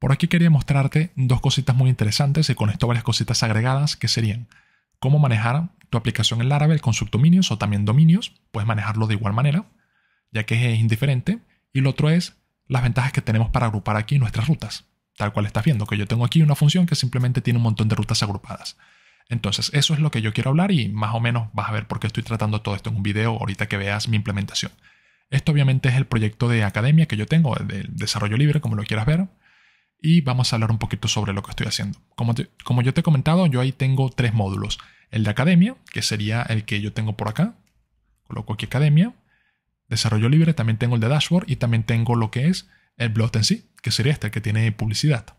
Por aquí quería mostrarte dos cositas muy interesantes y con esto varias cositas agregadas que serían cómo manejar tu aplicación en Laravel con subdominios o también dominios, puedes manejarlo de igual manera, ya que es indiferente, y lo otro es las ventajas que tenemos para agrupar aquí nuestras rutas, tal cual estás viendo, que yo tengo aquí una función que simplemente tiene un montón de rutas agrupadas. Entonces, eso es lo que yo quiero hablar y más o menos vas a ver por qué estoy tratando todo esto en un video ahorita que veas mi implementación. Esto obviamente es el proyecto de academia que yo tengo, de desarrollo libre, como lo quieras ver, y vamos a hablar un poquito sobre lo que estoy haciendo. Como, yo te he comentado, yo ahí tengo tres módulos. El de academia, que sería el que yo tengo por acá. Coloco aquí academia. Desarrollo libre, también tengo el de dashboard y también tengo lo que es el blog en sí, que sería este, el que tiene publicidad.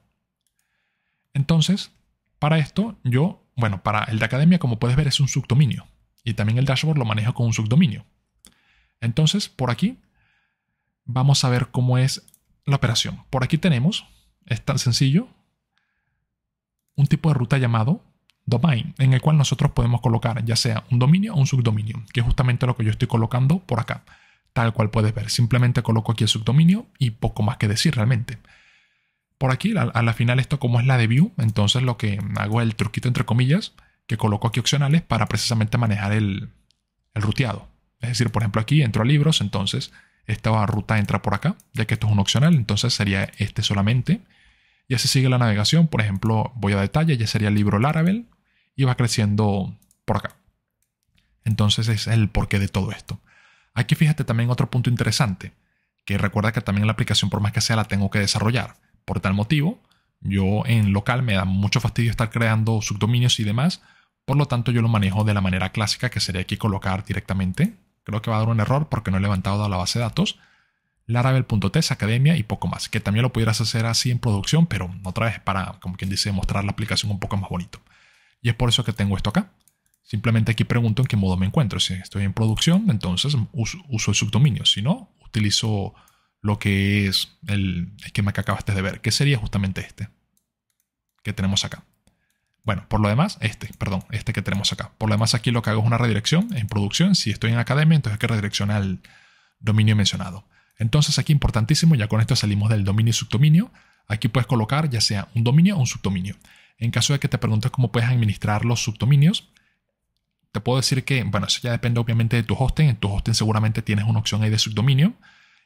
Entonces, para esto, yo, bueno, para el de academia, como puedes ver, es un subdominio. Y también el dashboard lo manejo con un subdominio. Entonces, por aquí, vamos a ver cómo es la operación. Por aquí tenemos es tan sencillo. Un tipo de ruta llamado domain, en el cual nosotros podemos colocar ya sea un dominio o un subdominio, que es justamente lo que yo estoy colocando por acá. Tal cual puedes ver, simplemente coloco aquí el subdominio y poco más que decir realmente. Por aquí, a la final, esto como es la de view, entonces lo que hago es el truquito entre comillas, que coloco aquí opcionales para precisamente manejar el, el ruteado. Es decir, por ejemplo, aquí entro a libros, entonces esta ruta entra por acá, ya que esto es un opcional, entonces sería este solamente. Y así sigue la navegación, por ejemplo, voy a detalle, ya sería el libro Laravel, y va creciendo por acá. Entonces es el porqué de todo esto. Aquí fíjate también otro punto interesante, que recuerda que también la aplicación por más que sea la tengo que desarrollar. Por tal motivo, yo en local me da mucho fastidio estar creando subdominios y demás, por lo tanto yo lo manejo de la manera clásica que sería aquí colocar directamente Creo que va a dar un error porque no he levantado la base de datos. Laravel.test, academia y poco más. Que también lo pudieras hacer así en producción, pero otra vez para, como quien dice, mostrar la aplicación un poco más bonito. Y es por eso que tengo esto acá. Simplemente aquí pregunto en qué modo me encuentro. Si estoy en producción, entonces uso, uso el subdominio. Si no, utilizo lo que es el esquema que acabaste de ver, que sería justamente este que tenemos acá. Bueno, por lo demás, este, perdón, este que tenemos acá. Por lo demás, aquí lo que hago es una redirección en producción. Si estoy en academia, entonces hay que redireccionar al dominio mencionado. Entonces aquí importantísimo, ya con esto salimos del dominio y subdominio. Aquí puedes colocar ya sea un dominio o un subdominio. En caso de que te preguntes cómo puedes administrar los subdominios, te puedo decir que, bueno, eso ya depende obviamente de tu hosting. En tu hosting seguramente tienes una opción ahí de subdominio.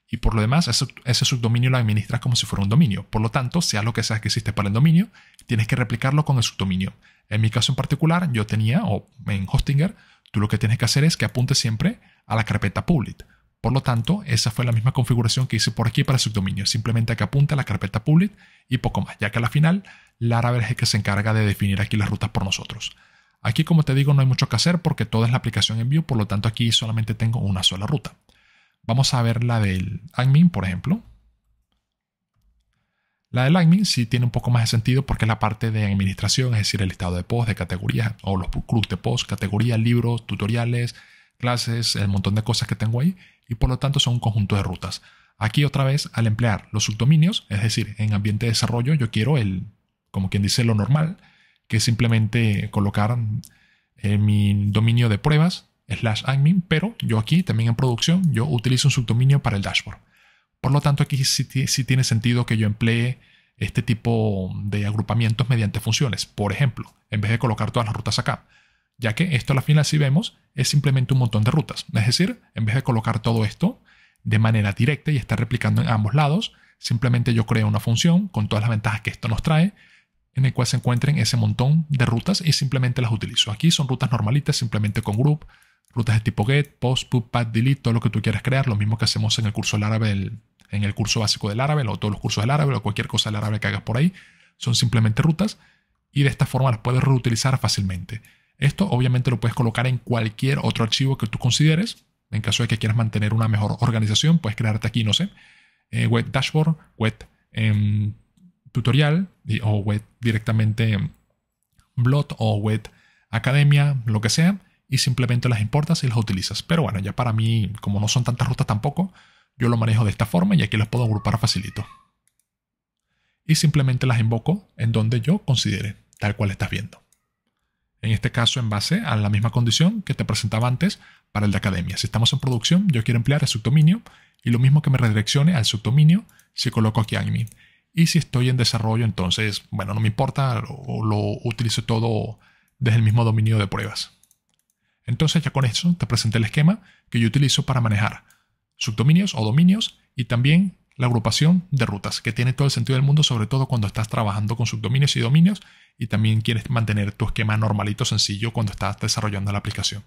Y por lo demás, ese, subdominio lo administras como si fuera un dominio. Por lo tanto, sea lo que sea que existe para el dominio, tienes que replicarlo con el subdominio. En mi caso en particular, yo tenía, o en Hostinger, tú lo que tienes que hacer es que apunte siempre a la carpeta public. Por lo tanto, esa fue la misma configuración que hice por aquí para el subdominio. Simplemente que apunte a la carpeta public y poco más, ya que a la final, Laravel es el que se encarga de definir aquí las rutas por nosotros. Aquí, como te digo, no hay mucho que hacer porque toda es la aplicación en View. por lo tanto aquí solamente tengo una sola ruta. Vamos a ver la del admin, por ejemplo. La del admin sí tiene un poco más de sentido porque es la parte de administración, es decir, el listado de posts, de categorías, o los clubs de posts, categorías, libros, tutoriales, clases, el montón de cosas que tengo ahí, y por lo tanto son un conjunto de rutas. Aquí otra vez, al emplear los subdominios, es decir, en ambiente de desarrollo, yo quiero el, como quien dice, lo normal, que es simplemente colocar eh, mi dominio de pruebas, slash admin, pero yo aquí también en producción, yo utilizo un subdominio para el dashboard. Por lo tanto, aquí sí, tiene sentido que yo emplee este tipo de agrupamientos mediante funciones. Por ejemplo, en vez de colocar todas las rutas acá, ya que esto a la final si vemos es simplemente un montón de rutas. Es decir, en vez de colocar todo esto de manera directa y estar replicando en ambos lados, simplemente yo creo una función con todas las ventajas que esto nos trae, en el cual se encuentren ese montón de rutas y simplemente las utilizo. Aquí son rutas normalitas, simplemente con group, rutas de tipo get, post, put, pad, delete, todo lo que tú quieras crear, lo mismo que hacemos en el curso del en el curso básico del árabe, o todos los cursos del árabe, o cualquier cosa del árabe que hagas por ahí, son simplemente rutas y de esta forma las puedes reutilizar fácilmente. Esto obviamente lo puedes colocar en cualquier otro archivo que tú consideres. En caso de que quieras mantener una mejor organización, puedes crearte aquí, no sé, eh, web dashboard, web em, tutorial o web directamente em, blog o web academia, lo que sea simplemente las importas y las utilizas. Pero bueno, ya para mí, como no son tantas rutas tampoco, yo lo manejo de esta forma y aquí las puedo agrupar facilito. Y simplemente las invoco en donde yo considere, tal cual estás viendo. En este caso, en base a la misma condición que te presentaba antes para el de academia. Si estamos en producción, yo quiero emplear el subdominio y lo mismo que me redireccione al subdominio si coloco aquí admin. Y si estoy en desarrollo, entonces, bueno, no me importa, o lo, lo utilizo todo desde el mismo dominio de pruebas. Entonces ya con eso te presenté el esquema que yo utilizo para manejar subdominios o dominios y también la agrupación de rutas, que tiene todo el sentido del mundo, sobre todo cuando estás trabajando con subdominios y dominios y también quieres mantener tu esquema normalito sencillo cuando estás desarrollando la aplicación.